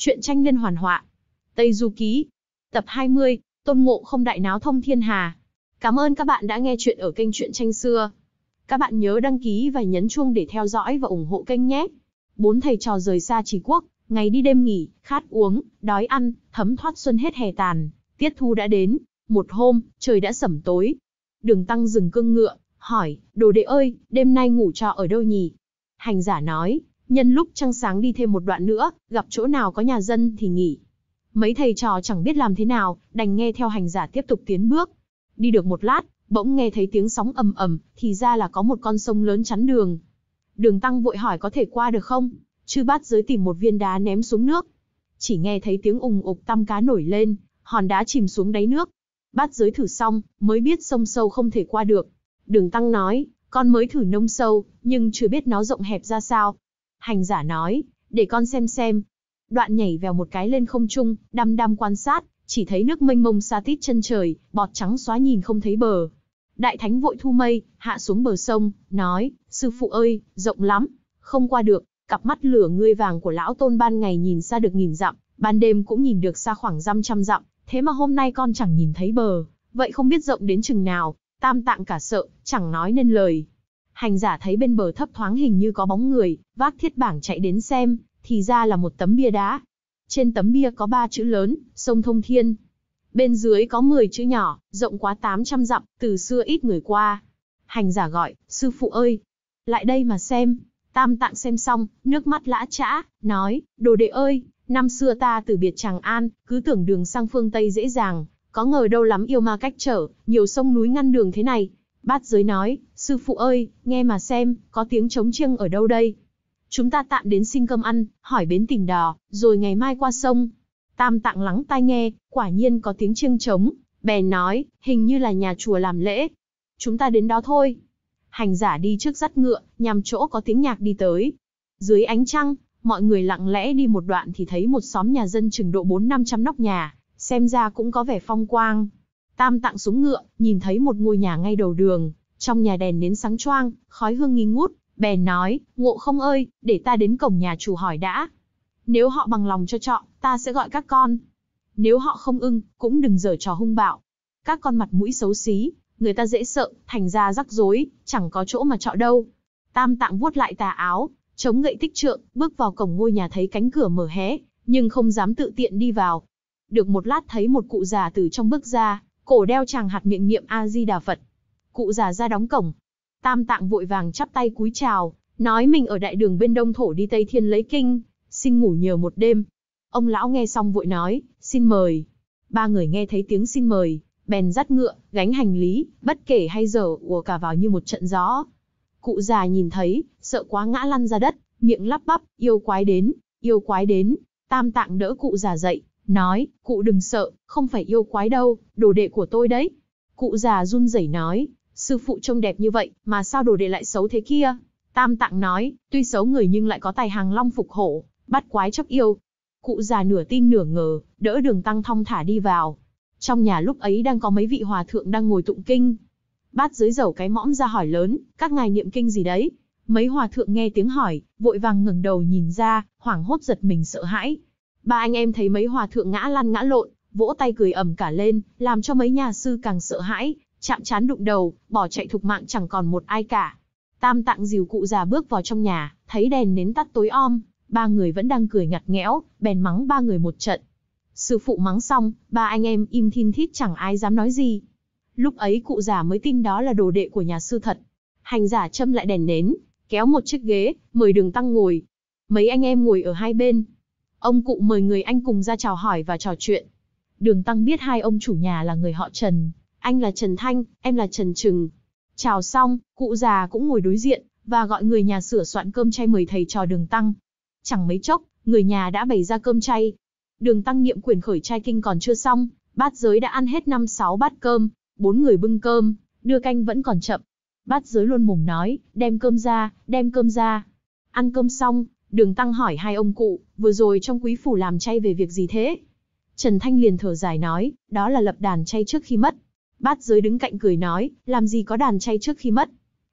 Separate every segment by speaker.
Speaker 1: Chuyện tranh liên hoàn họa. Tây Du Ký. Tập 20, Tôn Ngộ không đại náo thông thiên hà. Cảm ơn các bạn đã nghe chuyện ở kênh Chuyện tranh xưa. Các bạn nhớ đăng ký và nhấn chuông để theo dõi và ủng hộ kênh nhé. Bốn thầy trò rời xa Trì Quốc, ngày đi đêm nghỉ, khát uống, đói ăn, thấm thoát xuân hết hè tàn, tiết thu đã đến. Một hôm, trời đã sẩm tối. Đường Tăng dừng cương ngựa, hỏi, đồ đệ ơi, đêm nay ngủ cho ở đâu nhỉ? Hành giả nói, Nhân lúc trăng sáng đi thêm một đoạn nữa, gặp chỗ nào có nhà dân thì nghỉ. Mấy thầy trò chẳng biết làm thế nào, đành nghe theo hành giả tiếp tục tiến bước. Đi được một lát, bỗng nghe thấy tiếng sóng ầm ầm, thì ra là có một con sông lớn chắn đường. Đường tăng vội hỏi có thể qua được không? Chư bát giới tìm một viên đá ném xuống nước. Chỉ nghe thấy tiếng ùng ục tăm cá nổi lên, hòn đá chìm xuống đáy nước. Bát giới thử xong, mới biết sông sâu không thể qua được. Đường tăng nói, con mới thử nông sâu, nhưng chưa biết nó rộng hẹp ra sao, Hành giả nói, để con xem xem. Đoạn nhảy vèo một cái lên không trung, đăm đăm quan sát, chỉ thấy nước mênh mông xa tít chân trời, bọt trắng xóa nhìn không thấy bờ. Đại thánh vội thu mây, hạ xuống bờ sông, nói, sư phụ ơi, rộng lắm, không qua được, cặp mắt lửa ngươi vàng của lão tôn ban ngày nhìn xa được nghìn dặm, ban đêm cũng nhìn được xa khoảng dăm trăm dặm, thế mà hôm nay con chẳng nhìn thấy bờ, vậy không biết rộng đến chừng nào, tam tạng cả sợ, chẳng nói nên lời hành giả thấy bên bờ thấp thoáng hình như có bóng người, vác thiết bảng chạy đến xem, thì ra là một tấm bia đá. Trên tấm bia có ba chữ lớn, sông thông thiên. Bên dưới có 10 chữ nhỏ, rộng quá 800 dặm, từ xưa ít người qua. Hành giả gọi, sư phụ ơi, lại đây mà xem. Tam tạng xem xong, nước mắt lã chã, nói, đồ đệ ơi, năm xưa ta từ biệt Tràng An, cứ tưởng đường sang phương Tây dễ dàng, có ngờ đâu lắm yêu ma cách trở, nhiều sông núi ngăn đường thế này, Bát giới nói, sư phụ ơi, nghe mà xem, có tiếng trống chiêng ở đâu đây? Chúng ta tạm đến xin cơm ăn, hỏi bến tìm đò, rồi ngày mai qua sông. Tam tạng lắng tai nghe, quả nhiên có tiếng chiêng trống, bèn nói, hình như là nhà chùa làm lễ. Chúng ta đến đó thôi. Hành giả đi trước dắt ngựa, nhằm chỗ có tiếng nhạc đi tới. Dưới ánh trăng, mọi người lặng lẽ đi một đoạn thì thấy một xóm nhà dân chừng độ bốn năm trăm nóc nhà, xem ra cũng có vẻ phong quang. Tam tạng xuống ngựa, nhìn thấy một ngôi nhà ngay đầu đường, trong nhà đèn đến sáng choang, khói hương nghi ngút, bèn nói, ngộ không ơi, để ta đến cổng nhà chủ hỏi đã. Nếu họ bằng lòng cho chọn, ta sẽ gọi các con. Nếu họ không ưng, cũng đừng dở trò hung bạo. Các con mặt mũi xấu xí, người ta dễ sợ, thành ra rắc rối, chẳng có chỗ mà trọ đâu. Tam tạng vuốt lại tà áo, chống gậy tích trượng, bước vào cổng ngôi nhà thấy cánh cửa mở hé, nhưng không dám tự tiện đi vào. Được một lát thấy một cụ già từ trong bước ra, cổ đeo chàng hạt miệng niệm a di đà phật cụ già ra đóng cổng tam tạng vội vàng chắp tay cúi chào nói mình ở đại đường bên đông thổ đi tây thiên lấy kinh xin ngủ nhiều một đêm ông lão nghe xong vội nói xin mời ba người nghe thấy tiếng xin mời bèn dắt ngựa gánh hành lý bất kể hay giờ ùa cả vào như một trận gió cụ già nhìn thấy sợ quá ngã lăn ra đất miệng lắp bắp yêu quái đến yêu quái đến tam tạng đỡ cụ già dậy nói, cụ đừng sợ, không phải yêu quái đâu, đồ đệ của tôi đấy. Cụ già run rẩy nói, sư phụ trông đẹp như vậy, mà sao đồ đệ lại xấu thế kia? Tam tạng nói, tuy xấu người nhưng lại có tài hàng long phục hổ, bắt quái chấp yêu. Cụ già nửa tin nửa ngờ, đỡ đường tăng thong thả đi vào. Trong nhà lúc ấy đang có mấy vị hòa thượng đang ngồi tụng kinh. Bát dưới dầu cái mõm ra hỏi lớn, các ngài niệm kinh gì đấy? Mấy hòa thượng nghe tiếng hỏi, vội vàng ngẩng đầu nhìn ra, hoảng hốt giật mình sợ hãi, Ba anh em thấy mấy hòa thượng ngã lăn ngã lộn, vỗ tay cười ầm cả lên, làm cho mấy nhà sư càng sợ hãi, chạm chán đụng đầu, bỏ chạy thục mạng chẳng còn một ai cả. Tam tạng dìu cụ già bước vào trong nhà, thấy đèn nến tắt tối om, ba người vẫn đang cười ngặt nghẽo, bèn mắng ba người một trận. Sư phụ mắng xong, ba anh em im thin thít chẳng ai dám nói gì. Lúc ấy cụ già mới tin đó là đồ đệ của nhà sư thật. Hành giả châm lại đèn nến, kéo một chiếc ghế, mời đường tăng ngồi. Mấy anh em ngồi ở hai bên, Ông cụ mời người anh cùng ra chào hỏi và trò chuyện. Đường Tăng biết hai ông chủ nhà là người họ Trần, anh là Trần Thanh, em là Trần Trừng. Chào xong, cụ già cũng ngồi đối diện, và gọi người nhà sửa soạn cơm chay mời thầy trò đường tăng. Chẳng mấy chốc, người nhà đã bày ra cơm chay. Đường tăng niệm quyển khởi trai kinh còn chưa xong, bát giới đã ăn hết năm sáu bát cơm, bốn người bưng cơm, đưa canh vẫn còn chậm. Bát giới luôn mồm nói, đem cơm ra, đem cơm ra. Ăn cơm xong, Đường Tăng hỏi hai ông cụ, vừa rồi trong quý phủ làm chay về việc gì thế? Trần Thanh liền thở dài nói, đó là lập đàn chay trước khi mất. Bát giới đứng cạnh cười nói, làm gì có đàn chay trước khi mất?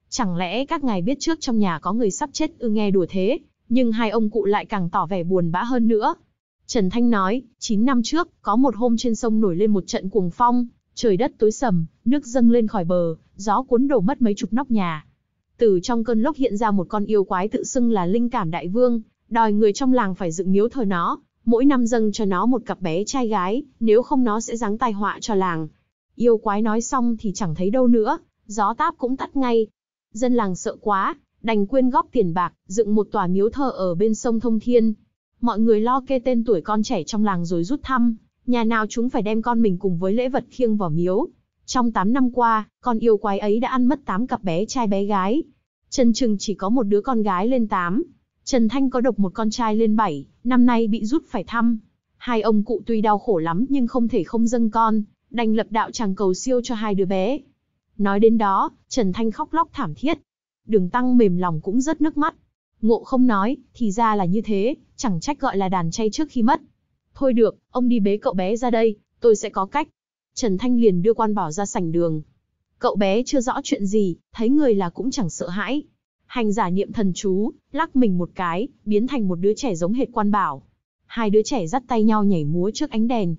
Speaker 1: Chẳng lẽ các ngài biết trước trong nhà có người sắp chết ư nghe đùa thế, nhưng hai ông cụ lại càng tỏ vẻ buồn bã hơn nữa. Trần Thanh nói, 9 năm trước, có một hôm trên sông nổi lên một trận cuồng phong, trời đất tối sầm, nước dâng lên khỏi bờ, gió cuốn đổ mất mấy chục nóc nhà từ trong cơn lốc hiện ra một con yêu quái tự xưng là linh cảm đại vương, đòi người trong làng phải dựng miếu thờ nó, mỗi năm dâng cho nó một cặp bé trai gái, nếu không nó sẽ giáng tai họa cho làng. Yêu quái nói xong thì chẳng thấy đâu nữa, gió táp cũng tắt ngay. Dân làng sợ quá, đành quyên góp tiền bạc, dựng một tòa miếu thờ ở bên sông Thông Thiên. Mọi người lo kê tên tuổi con trẻ trong làng rồi rút thăm, nhà nào chúng phải đem con mình cùng với lễ vật khiêng vào miếu, trong 8 năm qua, con yêu quái ấy đã ăn mất 8 cặp bé trai bé gái. Trần Trừng chỉ có một đứa con gái lên 8. Trần Thanh có độc một con trai lên 7, năm nay bị rút phải thăm. Hai ông cụ tuy đau khổ lắm nhưng không thể không dâng con, đành lập đạo chàng cầu siêu cho hai đứa bé. Nói đến đó, Trần Thanh khóc lóc thảm thiết. Đường Tăng mềm lòng cũng rất nước mắt. Ngộ không nói, thì ra là như thế, chẳng trách gọi là đàn chay trước khi mất. Thôi được, ông đi bế cậu bé ra đây, tôi sẽ có cách, Trần Thanh liền đưa quan bảo ra sảnh đường. Cậu bé chưa rõ chuyện gì, thấy người là cũng chẳng sợ hãi. Hành giả niệm thần chú, lắc mình một cái, biến thành một đứa trẻ giống hệt quan bảo. Hai đứa trẻ dắt tay nhau nhảy múa trước ánh đèn.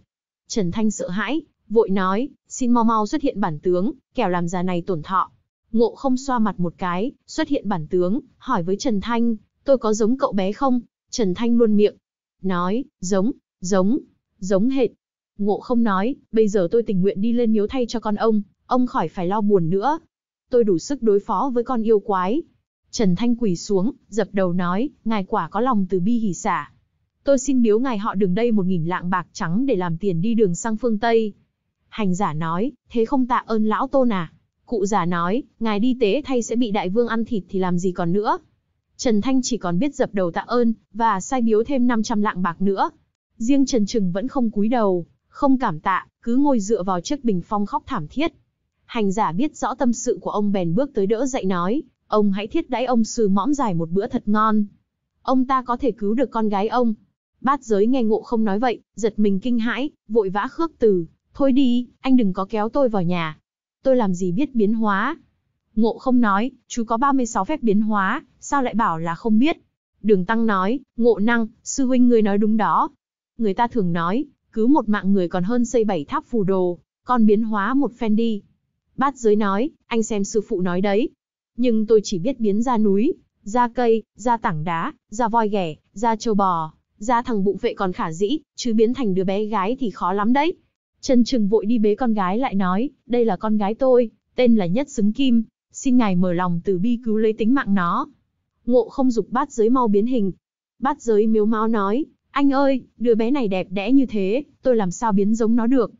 Speaker 1: Trần Thanh sợ hãi, vội nói, xin mau mau xuất hiện bản tướng, kẻo làm già này tổn thọ. Ngộ không xoa mặt một cái, xuất hiện bản tướng, hỏi với Trần Thanh, tôi có giống cậu bé không? Trần Thanh luôn miệng, nói, giống, giống, giống hệt, Ngộ không nói, bây giờ tôi tình nguyện đi lên miếu thay cho con ông, ông khỏi phải lo buồn nữa. Tôi đủ sức đối phó với con yêu quái. Trần Thanh quỳ xuống, dập đầu nói, ngài quả có lòng từ bi hỉ xả. Tôi xin biếu ngài họ đường đây một nghìn lạng bạc trắng để làm tiền đi đường sang phương Tây. Hành giả nói, thế không tạ ơn lão tôn à? Cụ giả nói, ngài đi tế thay sẽ bị đại vương ăn thịt thì làm gì còn nữa. Trần Thanh chỉ còn biết dập đầu tạ ơn, và sai biếu thêm 500 lạng bạc nữa. Riêng Trần Trừng vẫn không cúi đầu, không cảm tạ, cứ ngồi dựa vào chiếc bình phong khóc thảm thiết. Hành giả biết rõ tâm sự của ông bèn bước tới đỡ dậy nói, ông hãy thiết đãi ông sư mõm dài một bữa thật ngon. Ông ta có thể cứu được con gái ông. Bát giới nghe ngộ không nói vậy, giật mình kinh hãi, vội vã khước từ, thôi đi, anh đừng có kéo tôi vào nhà. Tôi làm gì biết biến hóa. Ngộ không nói, chú có 36 phép biến hóa, sao lại bảo là không biết. Đường Tăng nói, ngộ năng, sư huynh người nói đúng đó. Người ta thường nói, Cứu một mạng người còn hơn xây bảy tháp phù đồ, còn biến hóa một phen đi. Bát giới nói, anh xem sư phụ nói đấy. Nhưng tôi chỉ biết biến ra núi, ra cây, ra tảng đá, ra voi ghẻ, ra châu bò, ra thằng bụng vệ còn khả dĩ, chứ biến thành đứa bé gái thì khó lắm đấy. Trần Trừng vội đi bế con gái lại nói, đây là con gái tôi, tên là Nhất Xứng Kim, xin ngài mở lòng từ bi cứu lấy tính mạng nó. Ngộ không dục bát giới mau biến hình. Bát giới miếu máu nói, anh ơi, đứa bé này đẹp đẽ như thế, tôi làm sao biến giống nó được?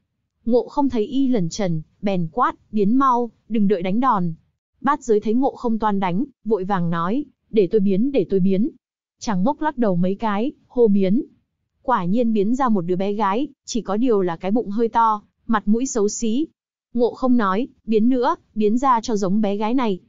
Speaker 1: Ngộ không thấy y lẩn trần, bèn quát, biến mau, đừng đợi đánh đòn. Bát giới thấy ngộ không toan đánh, vội vàng nói, để tôi biến, để tôi biến. Chàng mốc lắc đầu mấy cái, hô biến. Quả nhiên biến ra một đứa bé gái, chỉ có điều là cái bụng hơi to, mặt mũi xấu xí. Ngộ không nói, biến nữa, biến ra cho giống bé gái này.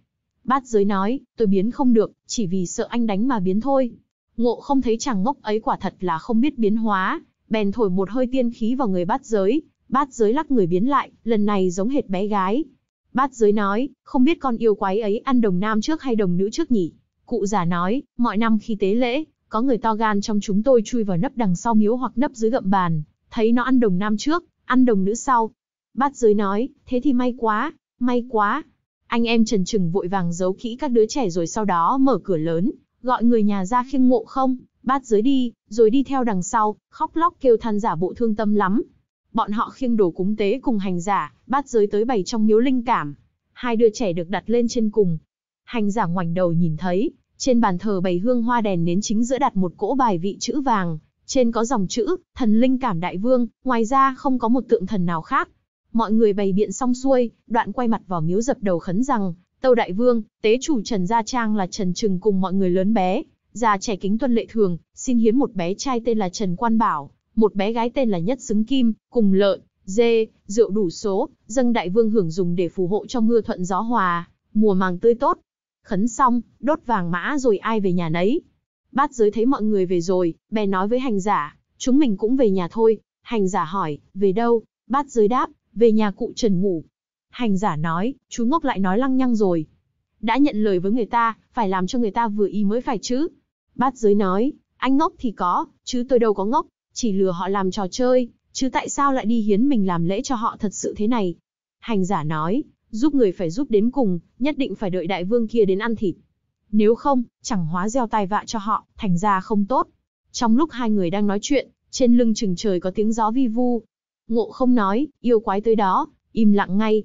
Speaker 1: Bát giới nói, tôi biến không được, chỉ vì sợ anh đánh mà biến thôi. Ngộ không thấy chàng ngốc ấy quả thật là không biết biến hóa, bèn thổi một hơi tiên khí vào người bát giới, bát giới lắc người biến lại, lần này giống hệt bé gái. Bát giới nói, không biết con yêu quái ấy ăn đồng nam trước hay đồng nữ trước nhỉ? Cụ già nói, mọi năm khi tế lễ, có người to gan trong chúng tôi chui vào nấp đằng sau miếu hoặc nấp dưới gậm bàn, thấy nó ăn đồng nam trước, ăn đồng nữ sau. Bát giới nói, thế thì may quá, may quá. Anh em trần trừng vội vàng giấu kỹ các đứa trẻ rồi sau đó mở cửa lớn, gọi người nhà ra khiêng mộ không, bát giới đi, rồi đi theo đằng sau, khóc lóc kêu than giả bộ thương tâm lắm. Bọn họ khiêng đồ cúng tế cùng hành giả, bát giới tới bày trong miếu linh cảm. Hai đứa trẻ được đặt lên trên cùng. Hành giả ngoảnh đầu nhìn thấy, trên bàn thờ bày hương hoa đèn nến chính giữa đặt một cỗ bài vị chữ vàng, trên có dòng chữ, thần linh cảm đại vương, ngoài ra không có một tượng thần nào khác. Mọi người bày biện xong xuôi, đoạn quay mặt vào miếu dập đầu khấn rằng, Tâu Đại Vương, tế chủ Trần Gia Trang là Trần Trừng cùng mọi người lớn bé, già trẻ kính tuân lệ thường, xin hiến một bé trai tên là Trần Quan Bảo, một bé gái tên là Nhất Xứng Kim, cùng lợn, dê, rượu đủ số, dâng Đại Vương hưởng dùng để phù hộ cho mưa thuận gió hòa, mùa màng tươi tốt. Khấn xong, đốt vàng mã rồi ai về nhà nấy. Bát giới thấy mọi người về rồi, bè nói với hành giả, chúng mình cũng về nhà thôi. Hành giả hỏi, về đâu? Bát giới đáp, về nhà cụ Trần ngủ, Hành giả nói, chú ngốc lại nói lăng nhăng rồi. Đã nhận lời với người ta, phải làm cho người ta vừa ý mới phải chứ. Bát giới nói, anh ngốc thì có, chứ tôi đâu có ngốc, chỉ lừa họ làm trò chơi, chứ tại sao lại đi hiến mình làm lễ cho họ thật sự thế này. Hành giả nói, giúp người phải giúp đến cùng, nhất định phải đợi đại vương kia đến ăn thịt. Nếu không, chẳng hóa gieo tai vạ cho họ, thành ra không tốt. Trong lúc hai người đang nói chuyện, trên lưng chừng trời có tiếng gió vi vu. Ngộ không nói, yêu quái tới đó, im lặng ngay,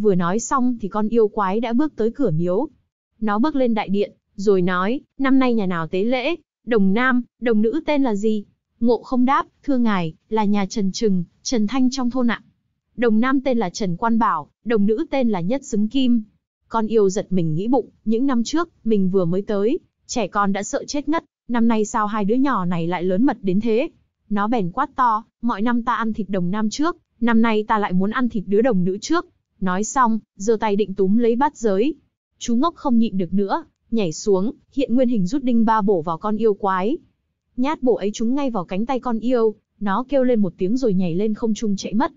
Speaker 1: Vừa nói xong thì con yêu quái đã bước tới cửa miếu. Nó bước lên đại điện, rồi nói, năm nay nhà nào tế lễ, đồng nam, đồng nữ tên là gì? Ngộ không đáp, thưa ngài, là nhà Trần Trừng, Trần Thanh trong thôn ạ. Đồng nam tên là Trần Quan Bảo, đồng nữ tên là Nhất Xứng Kim. Con yêu giật mình nghĩ bụng, những năm trước, mình vừa mới tới, trẻ con đã sợ chết ngất, năm nay sao hai đứa nhỏ này lại lớn mật đến thế? Nó bèn quát to, mọi năm ta ăn thịt đồng nam trước, năm nay ta lại muốn ăn thịt đứa đồng nữ trước, Nói xong, giơ tay định túm lấy bát giới. Chú ngốc không nhịn được nữa, nhảy xuống, hiện nguyên hình rút đinh ba bổ vào con yêu quái. Nhát bổ ấy trúng ngay vào cánh tay con yêu, nó kêu lên một tiếng rồi nhảy lên không trung chạy mất.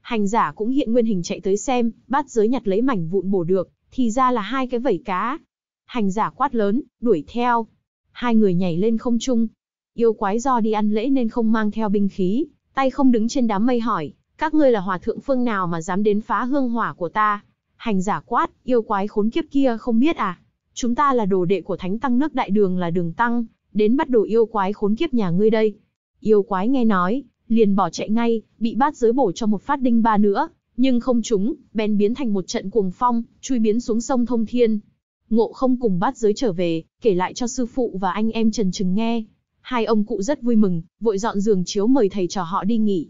Speaker 1: Hành giả cũng hiện nguyên hình chạy tới xem, bát giới nhặt lấy mảnh vụn bổ được, thì ra là hai cái vảy cá. Hành giả quát lớn, đuổi theo. Hai người nhảy lên không trung. Yêu quái do đi ăn lễ nên không mang theo binh khí, tay không đứng trên đám mây hỏi, các ngươi là hòa thượng phương nào mà dám đến phá hương hỏa của ta? Hành giả quát, yêu quái khốn kiếp kia không biết à? Chúng ta là đồ đệ của thánh tăng nước đại đường là đường tăng, đến bắt đồ yêu quái khốn kiếp nhà ngươi đây. Yêu quái nghe nói, liền bỏ chạy ngay, bị bát giới bổ cho một phát đinh ba nữa, nhưng không trúng, bèn biến thành một trận cuồng phong, chui biến xuống sông thông thiên. Ngộ không cùng bát giới trở về, kể lại cho sư phụ và anh em Trần Trừng nghe. Hai ông cụ rất vui mừng, vội dọn giường chiếu mời thầy trò họ đi nghỉ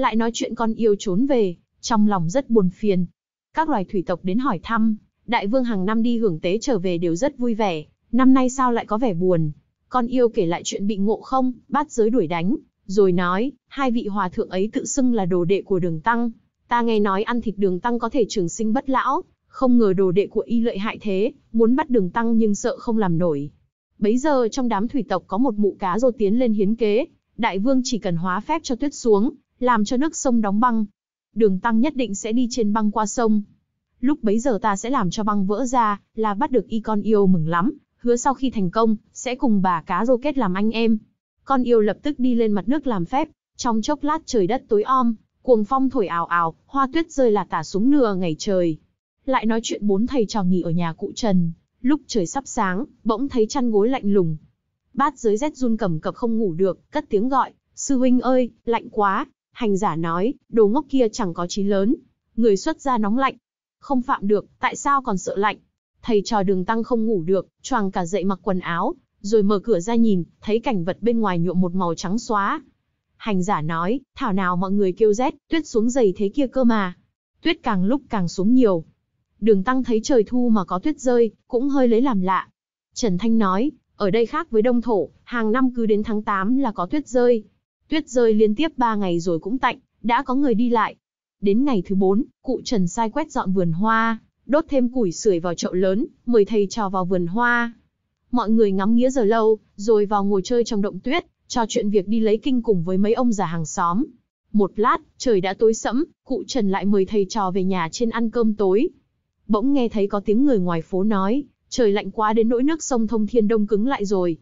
Speaker 1: lại nói chuyện con yêu trốn về, trong lòng rất buồn phiền. Các loài thủy tộc đến hỏi thăm, đại vương hàng năm đi hưởng tế trở về đều rất vui vẻ, năm nay sao lại có vẻ buồn. Con yêu kể lại chuyện bị ngộ không, bắt giới đuổi đánh, rồi nói, hai vị hòa thượng ấy tự xưng là đồ đệ của đường tăng. Ta nghe nói ăn thịt đường tăng có thể trường sinh bất lão, không ngờ đồ đệ của y lợi hại thế, muốn bắt đường tăng nhưng sợ không làm nổi. Bấy giờ trong đám thủy tộc có một mụ cá rô tiến lên hiến kế, đại vương chỉ cần hóa phép cho tuyết xuống, làm cho nước sông đóng băng. Đường tăng nhất định sẽ đi trên băng qua sông. Lúc bấy giờ ta sẽ làm cho băng vỡ ra, là bắt được y con yêu mừng lắm, hứa sau khi thành công, sẽ cùng bà cá rô kết làm anh em. Con yêu lập tức đi lên mặt nước làm phép, trong chốc lát trời đất tối om, cuồng phong thổi ào ào, hoa tuyết rơi là tả xuống nửa ngày trời. Lại nói chuyện bốn thầy trò nghỉ ở nhà cụ Trần, lúc trời sắp sáng, bỗng thấy chăn gối lạnh lùng. Bát dưới rét run cầm cập không ngủ được, cất tiếng gọi, sư huynh ơi, lạnh quá, Hành giả nói, đồ ngốc kia chẳng có trí lớn. Người xuất ra nóng lạnh. Không phạm được, tại sao còn sợ lạnh? Thầy trò đường tăng không ngủ được, choàng cả dậy mặc quần áo, rồi mở cửa ra nhìn, thấy cảnh vật bên ngoài nhuộm một màu trắng xóa. Hành giả nói, thảo nào mọi người kêu rét, tuyết xuống dày thế kia cơ mà. Tuyết càng lúc càng xuống nhiều. Đường tăng thấy trời thu mà có tuyết rơi, cũng hơi lấy làm lạ. Trần Thanh nói, ở đây khác với Đông Thổ, hàng năm cứ đến tháng 8 là có tuyết rơi. Tuyết rơi liên tiếp ba ngày rồi cũng tạnh, đã có người đi lại. Đến ngày thứ bốn, cụ Trần sai quét dọn vườn hoa, đốt thêm củi sưởi vào chậu lớn, mời thầy trò vào vườn hoa. Mọi người ngắm nghĩa giờ lâu, rồi vào ngồi chơi trong động tuyết, trò chuyện việc đi lấy kinh cùng với mấy ông già hàng xóm. Một lát, trời đã tối sẫm, cụ Trần lại mời thầy trò về nhà trên ăn cơm tối. Bỗng nghe thấy có tiếng người ngoài phố nói, trời lạnh quá đến nỗi nước sông Thông Thiên Đông cứng lại rồi.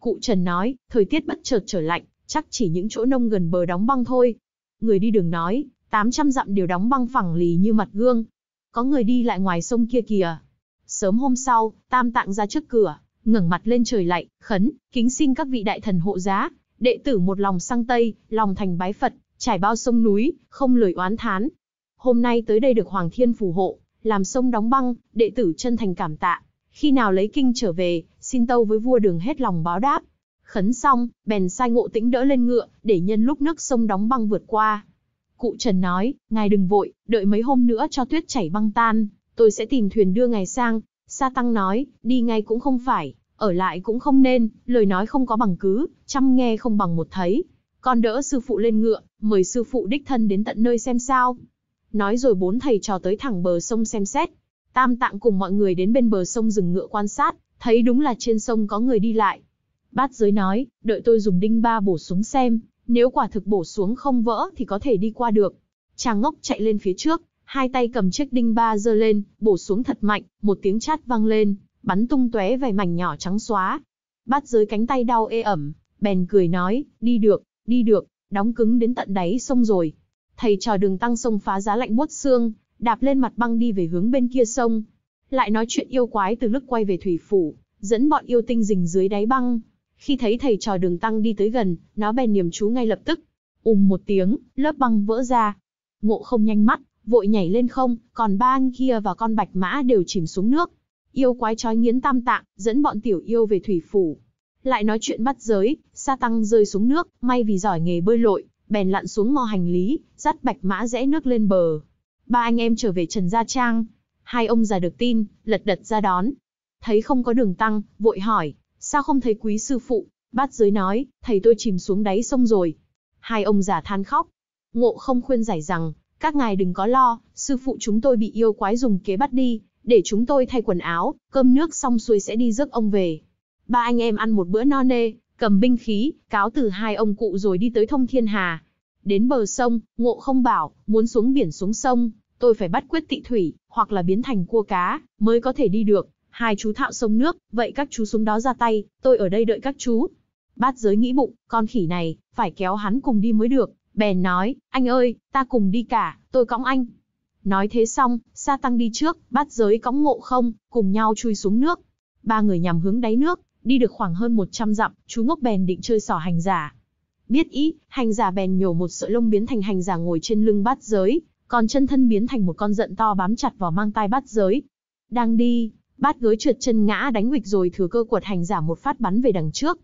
Speaker 1: Cụ Trần nói, thời tiết bất chợt trở lạnh, chắc chỉ những chỗ nông gần bờ đóng băng thôi. Người đi đường nói, 800 dặm đều đóng băng phẳng lì như mặt gương. Có người đi lại ngoài sông kia kìa. Sớm hôm sau, Tam Tạng ra trước cửa, ngẩng mặt lên trời lạy, khấn, kính xin các vị đại thần hộ giá, đệ tử một lòng sang Tây, lòng thành bái Phật, trải bao sông núi, không lời oán thán. Hôm nay tới đây được Hoàng Thiên phù hộ, làm sông đóng băng, đệ tử chân thành cảm tạ. Khi nào lấy kinh trở về, xin tâu với vua đường hết lòng báo đáp, Khấn xong, bèn sai ngộ tĩnh đỡ lên ngựa, để nhân lúc nước sông đóng băng vượt qua. Cụ Trần nói, ngài đừng vội, đợi mấy hôm nữa cho tuyết chảy băng tan, tôi sẽ tìm thuyền đưa ngài sang. Sa Tăng nói, đi ngay cũng không phải, ở lại cũng không nên, lời nói không có bằng cứ, chăm nghe không bằng một thấy. Con đỡ sư phụ lên ngựa, mời sư phụ đích thân đến tận nơi xem sao. Nói rồi bốn thầy trò tới thẳng bờ sông xem xét. Tam Tạng cùng mọi người đến bên bờ sông dừng ngựa quan sát, thấy đúng là trên sông có người đi lại, Bát giới nói, đợi tôi dùng đinh ba bổ xuống xem, nếu quả thực bổ xuống không vỡ thì có thể đi qua được. Chàng ngốc chạy lên phía trước, hai tay cầm chiếc đinh ba giơ lên, bổ xuống thật mạnh, một tiếng chát vang lên, bắn tung tóe vài mảnh nhỏ trắng xóa. Bát giới cánh tay đau ê ẩm, bèn cười nói, đi được, đi được, đóng cứng đến tận đáy sông rồi. Thầy trò đường tăng sông phá giá lạnh buốt xương, đạp lên mặt băng đi về hướng bên kia sông. Lại nói chuyện yêu quái từ lúc quay về thủy phủ, dẫn bọn yêu tinh rình dưới đáy băng. Khi thấy thầy trò đường tăng đi tới gần, nó bèn niềm chú ngay lập tức. Ùm một tiếng, lớp băng vỡ ra. Ngộ không nhanh mắt, vội nhảy lên không, còn ba anh kia và con bạch mã đều chìm xuống nước. Yêu quái trói nghiến tam tạng, dẫn bọn tiểu yêu về thủy phủ. Lại nói chuyện bắt giới, sa tăng rơi xuống nước, may vì giỏi nghề bơi lội, bèn lặn xuống mò hành lý, dắt bạch mã rẽ nước lên bờ. Ba anh em trở về Trần Gia Trang. Hai ông già được tin, lật đật ra đón. Thấy không có đường tăng, vội hỏi, Sao không thấy quý sư phụ? Bát giới nói, thầy tôi chìm xuống đáy sông rồi. Hai ông già than khóc. Ngộ không khuyên giải rằng, các ngài đừng có lo, sư phụ chúng tôi bị yêu quái dùng kế bắt đi, để chúng tôi thay quần áo, cơm nước xong xuôi sẽ đi rước ông về. Ba anh em ăn một bữa no nê, cầm binh khí, cáo từ hai ông cụ rồi đi tới thông thiên hà. Đến bờ sông, ngộ không bảo, muốn xuống biển xuống sông, tôi phải bắt quyết tị thủy, hoặc là biến thành cua cá, mới có thể đi được hai chú thạo sông nước, vậy các chú xuống đó ra tay, tôi ở đây đợi các chú. Bát giới nghĩ bụng, con khỉ này, phải kéo hắn cùng đi mới được, bèn nói, anh ơi, ta cùng đi cả, tôi cõng anh. Nói thế xong, sa tăng đi trước, bát giới cõng ngộ không, cùng nhau chui xuống nước. Ba người nhằm hướng đáy nước, đi được khoảng hơn 100 dặm, chú ngốc bèn định chơi sỏ hành giả. Biết ý, hành giả bèn nhổ một sợi lông biến thành hành giả ngồi trên lưng bát giới, còn chân thân biến thành một con giận to bám chặt vào mang tai bát giới. Đang đi, Bát gối trượt chân ngã đánh nghịch rồi thừa cơ quật hành giả một phát bắn về đằng trước.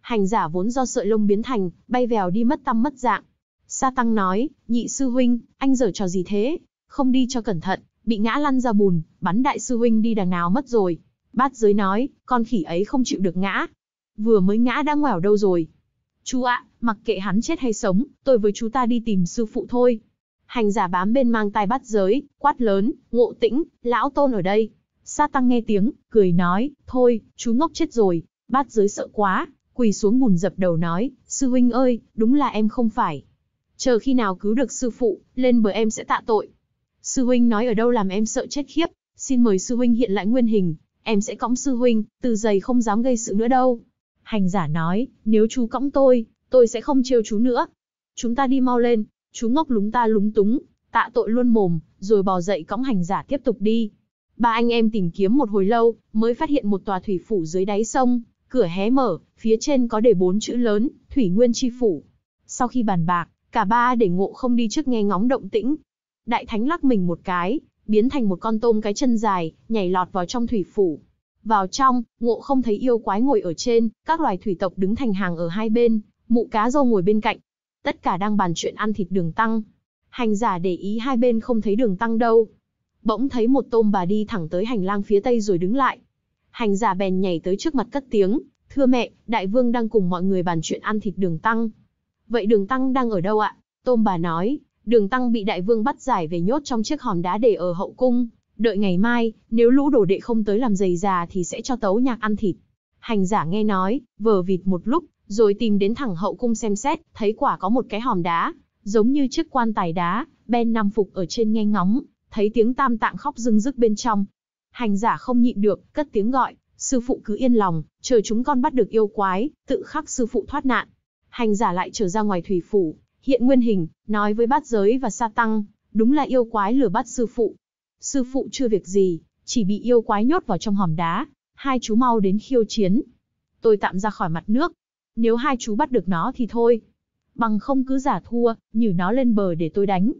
Speaker 1: Hành giả vốn do sợi lông biến thành, bay vèo đi mất tăm mất dạng. Sa Tăng nói, nhị sư huynh, anh dở trò gì thế? Không đi cho cẩn thận, bị ngã lăn ra bùn, bắn đại sư huynh đi đằng nào mất rồi. Bát giới nói, con khỉ ấy không chịu được ngã. Vừa mới ngã đã ngoẻo đâu rồi. Chú ạ, mặc kệ hắn chết hay sống, tôi với chú ta đi tìm sư phụ thôi. Hành giả bám bên mang tay bắt giới, quát lớn, ngộ tĩnh, lão tôn ở đây. Sa tăng nghe tiếng, cười nói, thôi, chú ngốc chết rồi, bát giới sợ quá, quỳ xuống bùn dập đầu nói, sư huynh ơi, đúng là em không phải. Chờ khi nào cứu được sư phụ, lên bờ em sẽ tạ tội. Sư huynh nói ở đâu làm em sợ chết khiếp, xin mời sư huynh hiện lại nguyên hình, em sẽ cõng sư huynh, từ giày không dám gây sự nữa đâu. Hành giả nói, nếu chú cõng tôi, tôi sẽ không trêu chú nữa. Chúng ta đi mau lên, chú ngốc lúng ta lúng túng, tạ tội luôn mồm, rồi bò dậy cõng hành giả tiếp tục đi. Ba anh em tìm kiếm một hồi lâu, mới phát hiện một tòa thủy phủ dưới đáy sông, cửa hé mở, phía trên có để bốn chữ lớn, Thủy Nguyên Chi Phủ. Sau khi bàn bạc, cả ba để ngộ không đi trước nghe ngóng động tĩnh. Đại thánh lắc mình một cái, biến thành một con tôm cái chân dài, nhảy lọt vào trong thủy phủ. Vào trong, ngộ không thấy yêu quái ngồi ở trên, các loài thủy tộc đứng thành hàng ở hai bên, mụ cá rô ngồi bên cạnh. Tất cả đang bàn chuyện ăn thịt đường tăng. Hành giả để ý hai bên không thấy đường tăng đâu, bỗng thấy một tôm bà đi thẳng tới hành lang phía tây rồi đứng lại. Hành giả bèn nhảy tới trước mặt cất tiếng, thưa mẹ, đại vương đang cùng mọi người bàn chuyện ăn thịt đường tăng. Vậy đường tăng đang ở đâu ạ? Tôm bà nói, đường tăng bị đại vương bắt giải về nhốt trong chiếc hòm đá để ở hậu cung. Đợi ngày mai, nếu lũ đổ đệ không tới làm giày già thì sẽ cho tấu nhạc ăn thịt. Hành giả nghe nói, vờ vịt một lúc, rồi tìm đến thẳng hậu cung xem xét, thấy quả có một cái hòm đá, giống như chiếc quan tài đá, Ben nằm phục ở trên nghe ngóng, thấy tiếng tam tạng khóc rưng rức bên trong. Hành giả không nhịn được, cất tiếng gọi, sư phụ cứ yên lòng, chờ chúng con bắt được yêu quái, tự khắc sư phụ thoát nạn. Hành giả lại trở ra ngoài thủy phủ, hiện nguyên hình, nói với bát giới và sa tăng, đúng là yêu quái lừa bắt sư phụ. Sư phụ chưa việc gì, chỉ bị yêu quái nhốt vào trong hòm đá, hai chú mau đến khiêu chiến. Tôi tạm ra khỏi mặt nước, nếu hai chú bắt được nó thì thôi. Bằng không cứ giả thua, nhử nó lên bờ để tôi đánh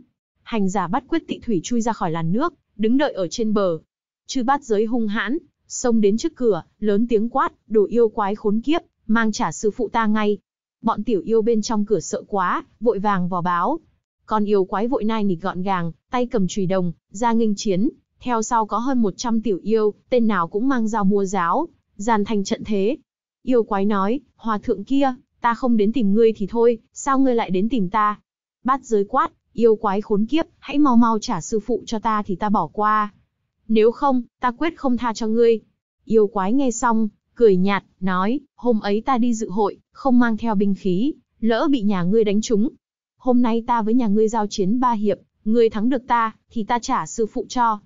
Speaker 1: hành giả bắt quyết tị thủy chui ra khỏi làn nước, đứng đợi ở trên bờ. Chư bát giới hung hãn, xông đến trước cửa, lớn tiếng quát, đồ yêu quái khốn kiếp, mang trả sư phụ ta ngay. Bọn tiểu yêu bên trong cửa sợ quá, vội vàng vò báo. Con yêu quái vội nai nịt gọn gàng, tay cầm chùy đồng, ra nghênh chiến, theo sau có hơn 100 tiểu yêu, tên nào cũng mang dao mua giáo, dàn thành trận thế. Yêu quái nói, hòa thượng kia, ta không đến tìm ngươi thì thôi, sao ngươi lại đến tìm ta? Bát giới quát, yêu quái khốn kiếp, hãy mau mau trả sư phụ cho ta thì ta bỏ qua. Nếu không, ta quyết không tha cho ngươi. Yêu quái nghe xong, cười nhạt, nói, hôm ấy ta đi dự hội, không mang theo binh khí, lỡ bị nhà ngươi đánh trúng. Hôm nay ta với nhà ngươi giao chiến ba hiệp, ngươi thắng được ta, thì ta trả sư phụ cho.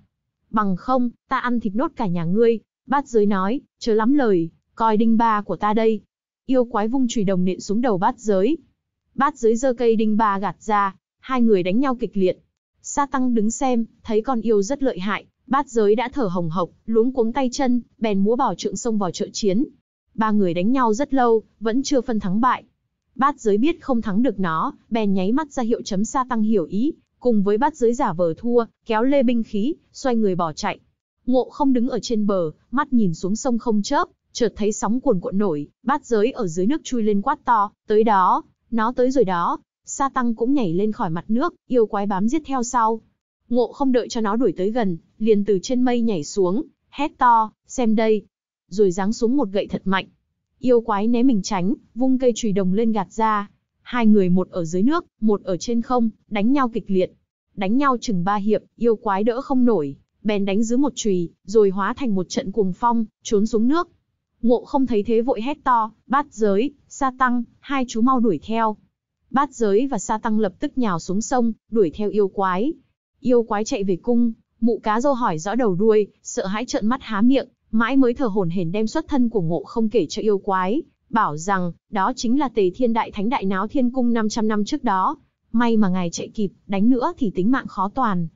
Speaker 1: Bằng không, ta ăn thịt nốt cả nhà ngươi. Bát giới nói, chớ lắm lời, coi đinh ba của ta đây. Yêu quái vung chùy đồng nện xuống đầu bát giới. Bát giới giơ cây đinh ba gạt ra, hai người đánh nhau kịch liệt. Sa tăng đứng xem, thấy con yêu rất lợi hại, bát giới đã thở hồng hộc, luống cuống tay chân, bèn múa bảo trượng sông vào trợ chiến. Ba người đánh nhau rất lâu, vẫn chưa phân thắng bại. Bát giới biết không thắng được nó, bèn nháy mắt ra hiệu chấm sa tăng hiểu ý, cùng với bát giới giả vờ thua, kéo lê binh khí, xoay người bỏ chạy. Ngộ không đứng ở trên bờ, mắt nhìn xuống sông không chớp, chợt thấy sóng cuồn cuộn nổi, bát giới ở dưới nước chui lên quát to, tới đó, nó tới rồi đó, Sa Tăng cũng nhảy lên khỏi mặt nước, yêu quái bám giết theo sau. Ngộ không đợi cho nó đuổi tới gần, liền từ trên mây nhảy xuống, hét to, xem đây. Rồi giáng xuống một gậy thật mạnh. Yêu quái né mình tránh, vung cây chùy đồng lên gạt ra. Hai người một ở dưới nước, một ở trên không, đánh nhau kịch liệt. Đánh nhau chừng ba hiệp, yêu quái đỡ không nổi, bèn đánh dưới một chùy, rồi hóa thành một trận cuồng phong, trốn xuống nước. Ngộ không thấy thế vội hét to, bát giới, sa tăng, hai chú mau đuổi theo. Bát giới và sa tăng lập tức nhào xuống sông, đuổi theo yêu quái. Yêu quái chạy về cung, mụ cá dâu hỏi rõ đầu đuôi, sợ hãi trợn mắt há miệng, mãi mới thở hổn hển đem xuất thân của ngộ không kể cho yêu quái, bảo rằng, đó chính là tề thiên đại thánh đại náo thiên cung 500 năm trước đó. May mà ngài chạy kịp, đánh nữa thì tính mạng khó toàn.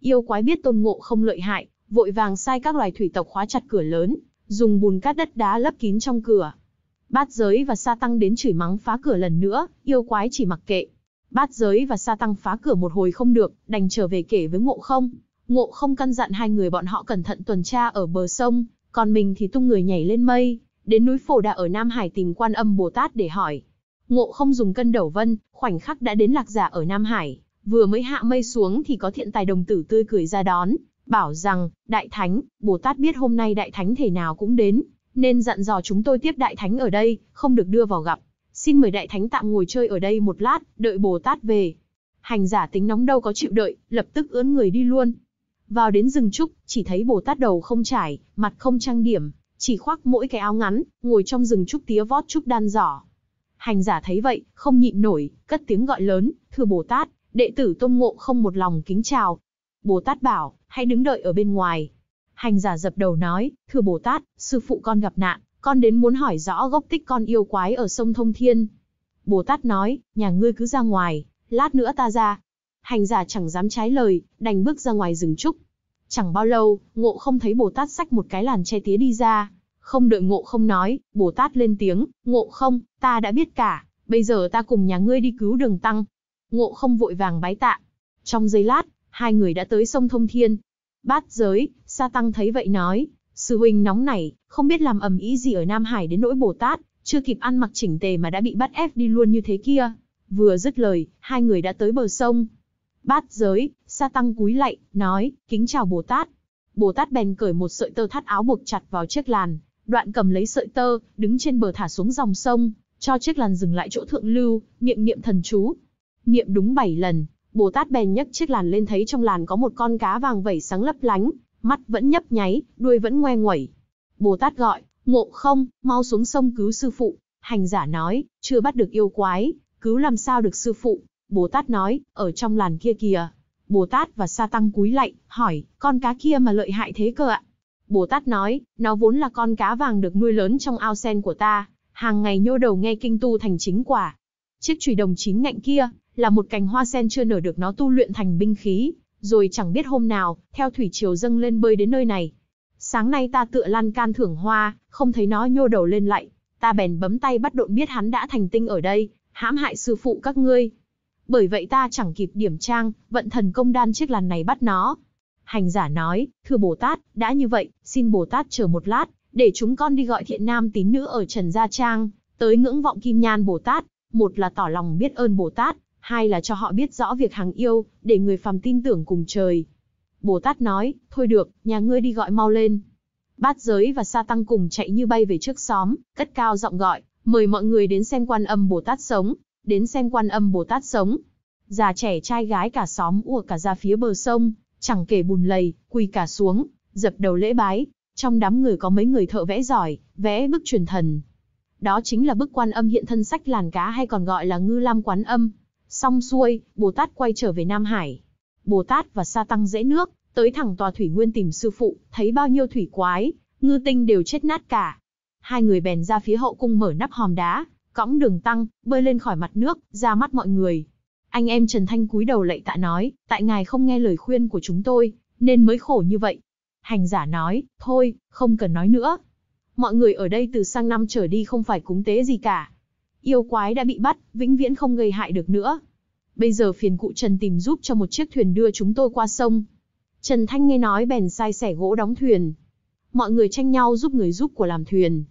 Speaker 1: Yêu quái biết tôn ngộ không lợi hại, vội vàng sai các loài thủy tộc khóa chặt cửa lớn, dùng bùn cát đất đá lấp kín trong cửa, Bát giới và sa tăng đến chửi mắng phá cửa lần nữa, yêu quái chỉ mặc kệ. Bát giới và sa tăng phá cửa một hồi không được, đành trở về kể với ngộ không. Ngộ không căn dặn hai người bọn họ cẩn thận tuần tra ở bờ sông, còn mình thì tung người nhảy lên mây, đến núi Phổ Đà ở Nam Hải tìm quan âm Bồ Tát để hỏi. Ngộ không dùng cân đầu vân, khoảnh khắc đã đến lạc giả dạ ở Nam Hải, vừa mới hạ mây xuống thì có thiện tài đồng tử tươi cười ra đón, bảo rằng, Đại Thánh, Bồ Tát biết hôm nay Đại Thánh thể nào cũng đến, nên dặn dò chúng tôi tiếp đại thánh ở đây, không được đưa vào gặp. Xin mời đại thánh tạm ngồi chơi ở đây một lát, đợi Bồ Tát về. Hành giả tính nóng đâu có chịu đợi, lập tức ướn người đi luôn. Vào đến rừng trúc, chỉ thấy Bồ Tát đầu không trải, mặt không trang điểm, chỉ khoác mỗi cái áo ngắn, ngồi trong rừng trúc tía vót trúc đan giỏ. Hành giả thấy vậy, không nhịn nổi, cất tiếng gọi lớn, thưa Bồ Tát, đệ tử tôn ngộ không một lòng kính chào. Bồ Tát bảo, hãy đứng đợi ở bên ngoài, Hành giả dập đầu nói, thưa Bồ Tát, sư phụ con gặp nạn, con đến muốn hỏi rõ gốc tích con yêu quái ở sông Thông Thiên. Bồ Tát nói, nhà ngươi cứ ra ngoài, lát nữa ta ra. Hành giả chẳng dám trái lời, đành bước ra ngoài rừng trúc. Chẳng bao lâu, ngộ không thấy Bồ Tát xách một cái làn che tía đi ra. Không đợi ngộ không nói, Bồ Tát lên tiếng, ngộ không, ta đã biết cả, bây giờ ta cùng nhà ngươi đi cứu đường tăng. Ngộ không vội vàng bái tạ. Trong giây lát, hai người đã tới sông Thông Thiên, Bát giới, sa tăng thấy vậy nói, sư huynh nóng nảy, không biết làm ầm ý gì ở Nam Hải đến nỗi Bồ Tát, chưa kịp ăn mặc chỉnh tề mà đã bị bắt ép đi luôn như thế kia. Vừa dứt lời, hai người đã tới bờ sông. Bát giới, sa tăng cúi lạy, nói, kính chào Bồ Tát. Bồ Tát bèn cởi một sợi tơ thắt áo buộc chặt vào chiếc làn, đoạn cầm lấy sợi tơ, đứng trên bờ thả xuống dòng sông, cho chiếc làn dừng lại chỗ thượng lưu, miệng niệm thần chú. Niệm đúng bảy lần, Bồ Tát bèn nhấc chiếc làn lên thấy trong làn có một con cá vàng vẩy sáng lấp lánh, mắt vẫn nhấp nháy, đuôi vẫn ngoe nguẩy. Bồ Tát gọi, ngộ không, mau xuống sông cứu sư phụ. Hành giả nói, chưa bắt được yêu quái, cứu làm sao được sư phụ. Bồ Tát nói, ở trong làn kia kìa. Bồ Tát và Sa Tăng cúi lạy, hỏi, con cá kia mà lợi hại thế cơ ạ? Bồ Tát nói, nó vốn là con cá vàng được nuôi lớn trong ao sen của ta, hàng ngày nhô đầu nghe kinh tu thành chính quả. Chiếc chùy đồng chính ngạnh kia, là một cành hoa sen chưa nở được nó tu luyện thành binh khí, rồi chẳng biết hôm nào, theo thủy triều dâng lên bơi đến nơi này. Sáng nay ta tựa lan can thưởng hoa, không thấy nó nhô đầu lên lại, ta bèn bấm tay bắt độn biết hắn đã thành tinh ở đây, hãm hại sư phụ các ngươi. Bởi vậy ta chẳng kịp điểm trang, vận thần công đan chiếc làn này bắt nó. Hành giả nói, thưa Bồ Tát, đã như vậy, xin Bồ Tát chờ một lát, để chúng con đi gọi thiện nam tín nữ ở Trần Gia Trang, tới ngưỡng vọng kim nhan Bồ Tát, một là tỏ lòng biết ơn Bồ Tát, hai là cho họ biết rõ việc hằng yêu, để người phàm tin tưởng cùng trời. Bồ Tát nói, thôi được, nhà ngươi đi gọi mau lên. Bát giới và sa tăng cùng chạy như bay về trước xóm, cất cao giọng gọi, mời mọi người đến xem quan âm Bồ Tát sống, đến xem quan âm Bồ Tát sống. Già trẻ trai gái cả xóm ùa cả ra phía bờ sông, chẳng kể bùn lầy, quỳ cả xuống, dập đầu lễ bái. Trong đám người có mấy người thợ vẽ giỏi, vẽ bức truyền thần. Đó chính là bức quan âm hiện thân sách làn cá hay còn gọi là ngư lam quán âm. Xong xuôi, Bồ Tát quay trở về Nam Hải. Bồ Tát và Sa Tăng dễ nước, tới thẳng tòa thủy nguyên tìm sư phụ, thấy bao nhiêu thủy quái, ngư tinh đều chết nát cả. Hai người bèn ra phía hậu cung mở nắp hòm đá, cõng đường tăng, bơi lên khỏi mặt nước, ra mắt mọi người. Anh em Trần Thanh cúi đầu lạy tạ nói, tại ngài không nghe lời khuyên của chúng tôi, nên mới khổ như vậy. Hành giả nói, thôi, không cần nói nữa. Mọi người ở đây từ sang năm trở đi không phải cúng tế gì cả, yêu quái đã bị bắt, vĩnh viễn không gây hại được nữa. Bây giờ phiền cụ Trần tìm giúp cho một chiếc thuyền đưa chúng tôi qua sông. Trần Thanh nghe nói bèn sai sẻ gỗ đóng thuyền. Mọi người tranh nhau giúp người giúp của làm thuyền.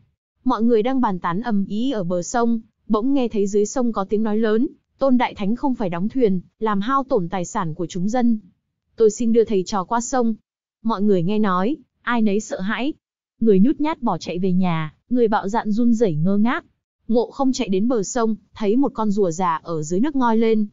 Speaker 1: Mọi người đang bàn tán ầm ý ở bờ sông, bỗng nghe thấy dưới sông có tiếng nói lớn, tôn đại thánh không phải đóng thuyền, làm hao tổn tài sản của chúng dân. Tôi xin đưa thầy trò qua sông. Mọi người nghe nói, ai nấy sợ hãi. Người nhút nhát bỏ chạy về nhà, người bạo dạn run rẩy ngơ ngác, Ngộ không chạy đến bờ sông, thấy một con rùa già ở dưới nước ngoi lên.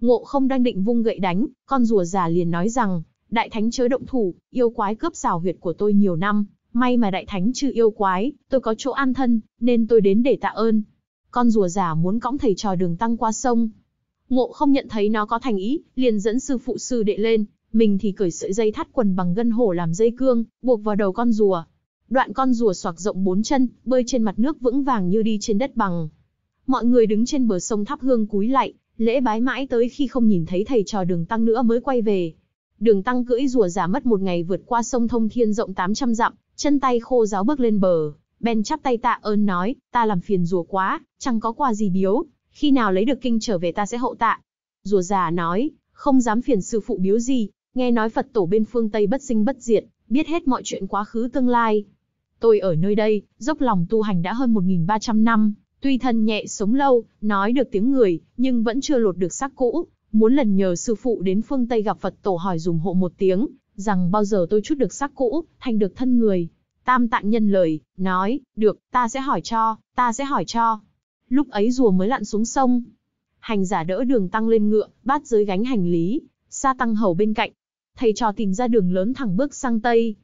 Speaker 1: Ngộ không đang định vung gậy đánh, con rùa già liền nói rằng, đại thánh chớ động thủ, yêu quái cướp xào huyệt của tôi nhiều năm, may mà đại thánh trừ yêu quái, tôi có chỗ an thân, nên tôi đến để tạ ơn. Con rùa già muốn cõng thầy trò đường tăng qua sông. Ngộ không nhận thấy nó có thành ý, liền dẫn sư phụ sư đệ lên, mình thì cởi sợi dây thắt quần bằng gân hổ làm dây cương, buộc vào đầu con rùa, Đoạn con rùa xoạc rộng bốn chân, bơi trên mặt nước vững vàng như đi trên đất bằng. Mọi người đứng trên bờ sông thắp hương cúi lạy, lễ bái mãi tới khi không nhìn thấy thầy trò đường tăng nữa mới quay về. Đường tăng cưỡi rùa giả mất một ngày vượt qua sông thông thiên rộng 800 dặm, chân tay khô giáo bước lên bờ. Ben chắp tay tạ ơn nói, ta làm phiền rùa quá, chẳng có quà gì biếu, khi nào lấy được kinh trở về ta sẽ hậu tạ. Rùa già nói, không dám phiền sư phụ biếu gì, nghe nói Phật tổ bên phương Tây bất sinh bất diệt, biết hết mọi chuyện quá khứ tương lai. Tôi ở nơi đây, dốc lòng tu hành đã hơn 1.300 năm, tuy thân nhẹ sống lâu, nói được tiếng người, nhưng vẫn chưa lột được xác cũ. Muốn lần nhờ sư phụ đến phương Tây gặp Phật tổ hỏi dùng hộ một tiếng, rằng bao giờ tôi chút được xác cũ, thành được thân người. Tam tạng nhân lời, nói, được, ta sẽ hỏi cho, ta sẽ hỏi cho. Lúc ấy rùa mới lặn xuống sông. Hành giả đỡ đường tăng lên ngựa, bát dưới gánh hành lý, sa tăng hầu bên cạnh. Thầy trò tìm ra đường lớn thẳng bước sang Tây.